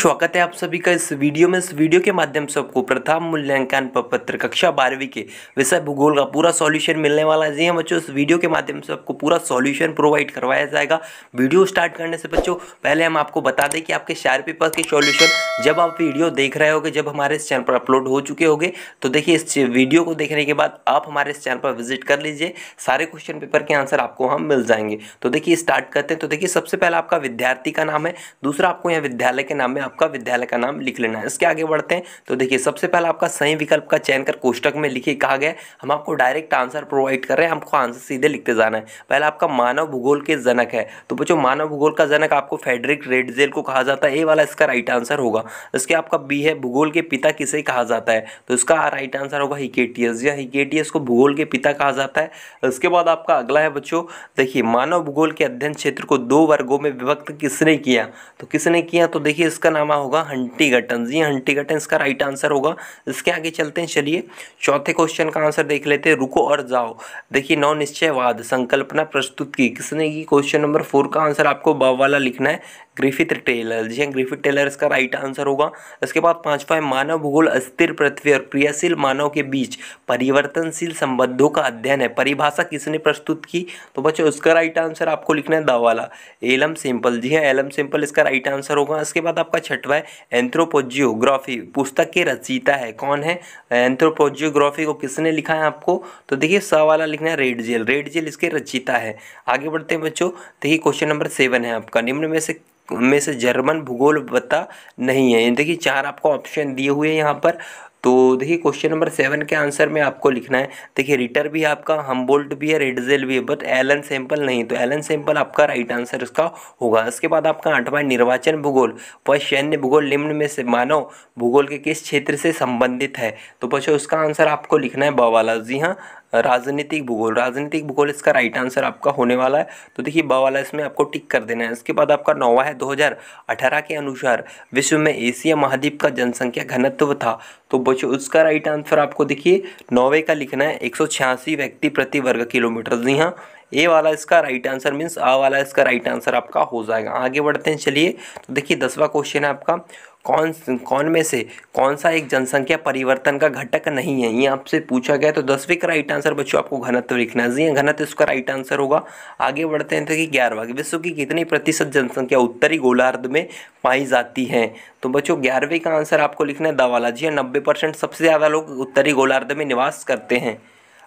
स्वागत है आप सभी का इस वीडियो में इस वीडियो के माध्यम से आपको प्रथम मूल्यांकन पत्र कक्षा बारहवीं के विषय भूगोल का पूरा सॉल्यूशन मिलने वाला है जी हाँ बच्चों इस वीडियो के माध्यम से आपको पूरा सॉल्यूशन प्रोवाइड करवाया जाएगा वीडियो स्टार्ट करने से बच्चों पहले हम आपको बता दें कि आपके शायर पेपर के सॉल्यूशन जब आप वीडियो देख रहे हो जब हमारे इस चैनल पर अपलोड हो चुके होंगे तो देखिए इस वीडियो को देखने के बाद आप हमारे इस चैनल पर विजिट कर लीजिए सारे क्वेश्चन पेपर के आंसर आपको हम मिल जाएंगे तो देखिए स्टार्ट करते हैं तो देखिए सबसे पहले आपका विद्यार्थी का नाम है दूसरा आपको यहाँ विद्यालय के नाम में आपका विद्यालय का नाम लिख लेना है इसके आगे बढ़ते हैं तो देखिए सबसे पहले आपका सही विकल्प का चयन कर कोष्टक में लिखे कहा गया हम आपको डायरेक्ट आंसर प्रोवाइड कर रहे हैं हमको आंसर सीधे लिखते जाना है पहले आपका मानव भूगोल के जनक है तो बच्चों मानव भूगोल का जनक आपको फेडरिक रेडजेल को कहा जाता है ए वाला इसका राइट आंसर होगा इसके आपका बी है भूगोल के पिता किसे कहा जाता है तो इसका राइट आंसर होगा हिकेटियस या हिकेटियस को भूगोल के पिता कहा जाता है इसके बाद आपका अगला है बच्चों देखिए मानव भूगोल के अध्ययन क्षेत्र को दो वर्गों में विभक्त किसने किया तो किसने किया तो देखिए इसका नामा होगा हंटी गटन जी हंटी गटन इसका राइट आंसर होगा इसके आगे चलते हैं चलिए चौथे क्वेश्चन का आंसर देख लेते हैं रुको और जाओ देखिए नौ निश्चयवाद संकल्पना प्रस्तुत की किसने की क्वेश्चन नंबर फोर का आंसर आपको ब वाला लिखना है ग्रिफिथ टेलर जी हाँ ग्रिफिथ टेलर इसका राइट आंसर होगा इसके बाद पांचवा है मानव भूगोल अस्थिर पृथ्वी और क्रियाशील मानव के बीच परिवर्तनशील संबंधों का अध्ययन है परिभाषा किसने प्रस्तुत की तो बच्चों उसका राइट आंसर आपको लिखना है दावाला एलम सिंपल जी हाँ एलम सिंपल इसका राइट आंसर होगा इसके बाद आपका छठवा एंथ्रोपोजियोग्राफी पुस्तक के रचयिता है कौन है एंथ्रोपोजियोग्राफी को किसने लिखा है आपको तो देखिए स वाला लिखना है रेड जेल रेड जेल इसके रचयिता है आगे बढ़ते हैं बच्चों देखिए क्वेश्चन नंबर सेवन है आपका निम्न में से में से जर्मन भूगोल बता नहीं है देखिए चार आपको ऑप्शन दिए हुए हैं यहाँ पर तो देखिए क्वेश्चन नंबर सेवन के आंसर में आपको लिखना है देखिए रिटर भी है आपका हम्बोल्ट भी है रेडजेल भी है बट एलन सैंपल नहीं तो एलन सैंपल आपका राइट आंसर इसका होगा इसके बाद आपका आठवां निर्वाचन भूगोल व सैन्य भूगोल निम्न में से मानव भूगोल के किस क्षेत्र से संबंधित है तो बच्चों उसका आंसर आपको लिखना है बवाला जी हाँ राजनीतिक भूगोल राजनीतिक भूगोल इसका राइट आंसर आपका होने वाला है तो देखिए ब वाला इसमें आपको टिक कर देना है इसके बाद आपका नौवा है 2018 के अनुसार विश्व में एशिया महाद्वीप का जनसंख्या घनत्व था तो बच्चों उसका राइट आंसर आपको देखिए नौवे का लिखना है एक व्यक्ति प्रति वर्ग किलोमीटर जी हाँ ए वाला इसका राइट आंसर मीन्स आ वाला इसका राइट आंसर आपका हो जाएगा आगे बढ़ते हैं चलिए तो देखिए दसवा क्वेश्चन है आपका कौन कौन में से कौन सा एक जनसंख्या परिवर्तन का घटक नहीं है ये आपसे पूछा गया तो दसवीं का राइट आंसर बच्चों आपको घनत्व लिखना है हाँ, घनत्व इसका राइट आंसर होगा आगे बढ़ते हैं तो कि ग्यारहवा विश्व की कितनी प्रतिशत जनसंख्या उत्तरी गोलार्ध में पाई जाती है तो बच्चों ग्यारहवीं का आंसर आपको लिखना है दवाला जी हाँ, नब्बे परसेंट सबसे ज़्यादा लोग उत्तरी गोलार्ध में निवास करते हैं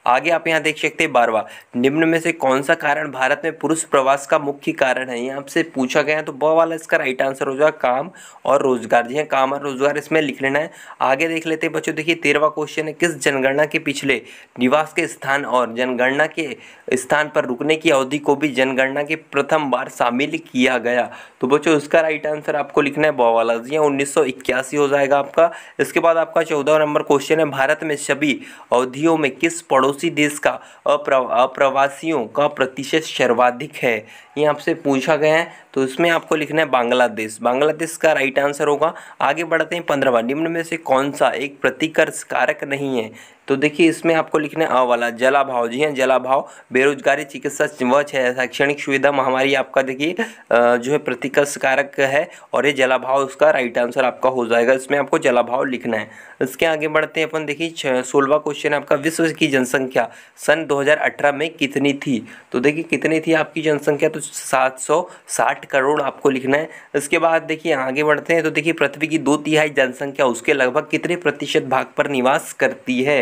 आगे आप यहाँ देख सकते हैं बारवा निम्न में से कौन सा कारण भारत में पुरुष प्रवास का मुख्य कारण है यहाँ आपसे पूछा गया है तो ब वाला इसका राइट आंसर हो जाएगा काम और रोजगार जी हाँ काम और रोजगार इसमें लिख लेना है आगे देख लेते हैं बच्चों देखिए तेरहवा क्वेश्चन है किस जनगणना के पिछले निवास के स्थान और जनगणना के स्थान पर रुकने की अवधि को भी जनगणना के प्रथम बार शामिल किया गया तो बच्चों इसका राइट आंसर आपको लिखना है ब वाला जी हाँ उन्नीस हो जाएगा आपका इसके बाद आपका चौदह नंबर क्वेश्चन है भारत में सभी अवधियों में किस पड़ोस पड़ोसी देश का अप्रवासियों का प्रतिशत सर्वाधिक है ये आपसे पूछा गया है तो इसमें आपको लिखना है बांग्लादेश बांग्लादेश का राइट आंसर होगा आगे बढ़ते हैं पंद्रहवा निम्न में से कौन सा एक प्रतिकर्ष कारक नहीं है तो देखिए इसमें आपको लिखना है अ वाला जलाभाव जी हैं हाँ, जलाभाव बेरोजगारी चिकित्सा व शैक्षणिक सुविधा महामारी आपका देखिए जो है प्रतिकर्ष कारक है और ये जलाभाव उसका राइट आंसर आपका हो जाएगा इसमें आपको जलाभाव लिखना है इसके आगे बढ़ते हैं अपन देखिए सोलवा क्वेश्चन आपका विश्व की जनसंख्या सन दो में कितनी थी तो देखिए कितनी थी आपकी जनसंख्या तो साठ करोड़ आपको लिखना है इसके बाद देखिए आगे बढ़ते हैं तो देखिए पृथ्वी की दो तिहाई जनसंख्या उसके लगभग कितने प्रतिशत भाग पर निवास करती है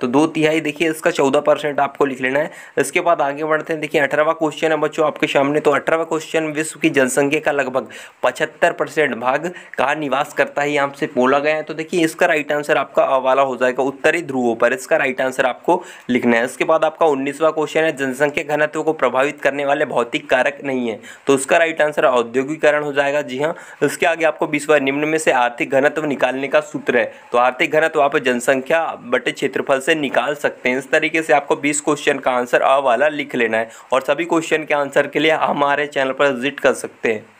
तो दो तिहाई देखिए इसका चौदह परसेंट आपको लिख लेना है इसके बाद आगे बढ़ते हैं देखिए अठारहवा क्वेश्चन है बच्चों आपके सामने तो अठारहवा क्वेश्चन विश्व की जनसंख्या का लगभग पचहत्तर परसेंट भाग कहाँ निवास करता है यहाँ से बोला गया है तो देखिए इसका राइट आंसर आपका अवाला हो जाएगा उत्तरी ध्रुवों पर इसका राइट आंसर आपको लिखना है इसके बाद आपका उन्नीसवा क्वेश्चन है जनसंख्या घनत्व को प्रभावित करने वाले भौतिक कारक नहीं है तो उसका राइट आंसर औद्योगिकरण हो जाएगा जी हाँ इसके आगे आपको बीसवा निम्न में से आर्थिक घनत्व निकालने का सूत्र है तो आर्थिक घनत्व आप जनसंख्या बटे क्षेत्रफल से निकाल सकते हैं इस तरीके से आपको बीस क्वेश्चन का आंसर अ वाला लिख लेना है और सभी क्वेश्चन के आंसर के लिए हमारे चैनल पर विजिट कर सकते हैं